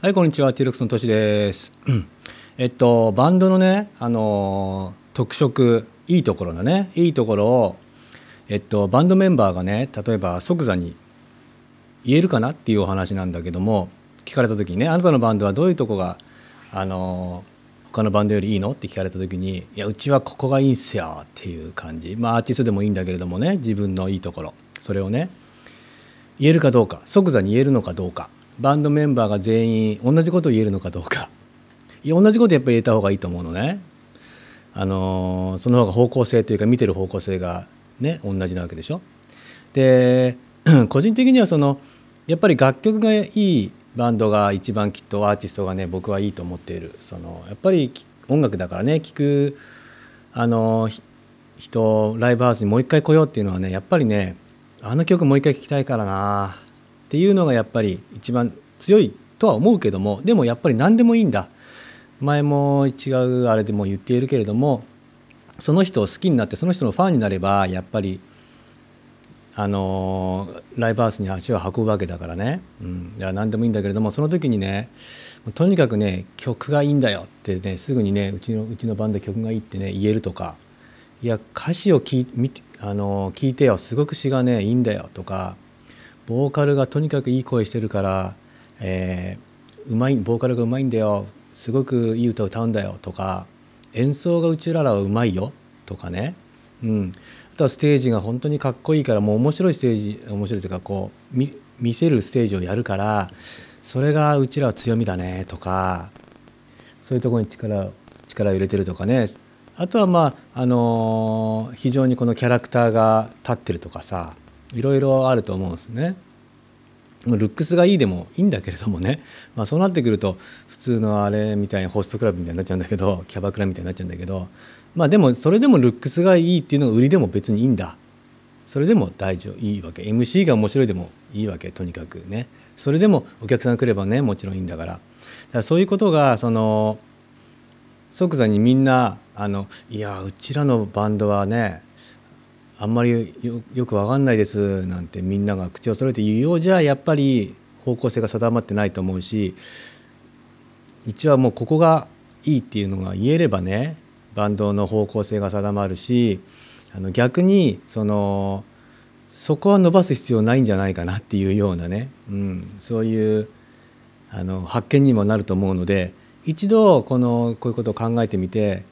はいこんにちは t スのとしですえっとバンドのねあの特色いいところのねいいところをえっとバンドメンバーがね例えば即座に言えるかなっていうお話なんだけども聞かれた時にねあなたのバンドはどういうとこがあの他のバンドよりいいのって聞かれた時に「いやうちはここがいいんすよ」っていう感じまあアーティストでもいいんだけれどもね自分のいいところそれをね言えるかどうか即座に言えるのかどうかバンドメンバーが全員同じことを言えるのかどうかや同じことやっぱり言えた方がいいと思うのねあのー、その方が方向性というか見てる方向性がね同じなわけでしょ。で 個人的にはそのやっぱり楽曲がいいバンドが一番きっとアーティストがね僕はいいと思っているそのやっぱり音楽だからね聴くあの人ライブハウスにもう一回来ようっていうのはねやっぱりねあの曲もう一回聴きたいからなっていうのがやっぱり一番強いとは思うけどもでもやっぱり何でもいいんだ前も違うあれでも言っているけれどもその人を好きになってその人のファンになればやっぱりあのライブハウスに足を運ぶわけだからね、うん、いや何でもいいんだけれどもその時にねとにかくね曲がいいんだよってねすぐにねうちのうちのバンド曲がいいってね言えるとかいや歌詞を聞いあの聞いてよすごく詞がねいいんだよとかボーカルがとにかくいい声してるから、えー、うまいボーカルがうまいんだよすごくいい歌を歌うんだよとか演奏がうちららはうまいよとかね、うん、あとはステージが本当にかっこいいからもう面白いステージ面白いというかこう見せるステージをやるからそれがうちらは強みだねとかそういうとこに力力を入れてるとかねあとはまあ、あのー、非常にこのキャラクターが立ってるとかさいろいろあると思うんですね。ルックスがいいでもいいんだけれどもね、まあ、そうなってくると普通のあれみたいにホストクラブみたいになっちゃうんだけどキャバクラみたいになっちゃうんだけど、まあ、でもそれでもルックスがいいっていうのが売りでも別にいいんだそれでも大丈夫いいわけ MC が面白いでもいいわけとにかくねそれでもお客さんが来ればねもちろんいいんだからだからそういうことがその即座にみんなあのいやうちらのバンドはねあんまりよく分かんないですなんてみんなが口を揃えて言うようじゃやっぱり方向性が定まってないと思うしうちはもうここがいいっていうのが言えればねバンドの方向性が定まるしあの逆にそのそこは伸ばす必要ないんじゃないかなっていうようなね、うん、そういうあの発見にもなると思うので一度このこういうことを考えてみて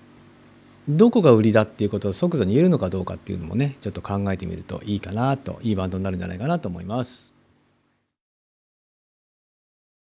どこが売りだっていうことを即座に言えるのかどうかっていうのもねちょっと考えてみるといいかなといいバンドになるんじゃないかなと思います。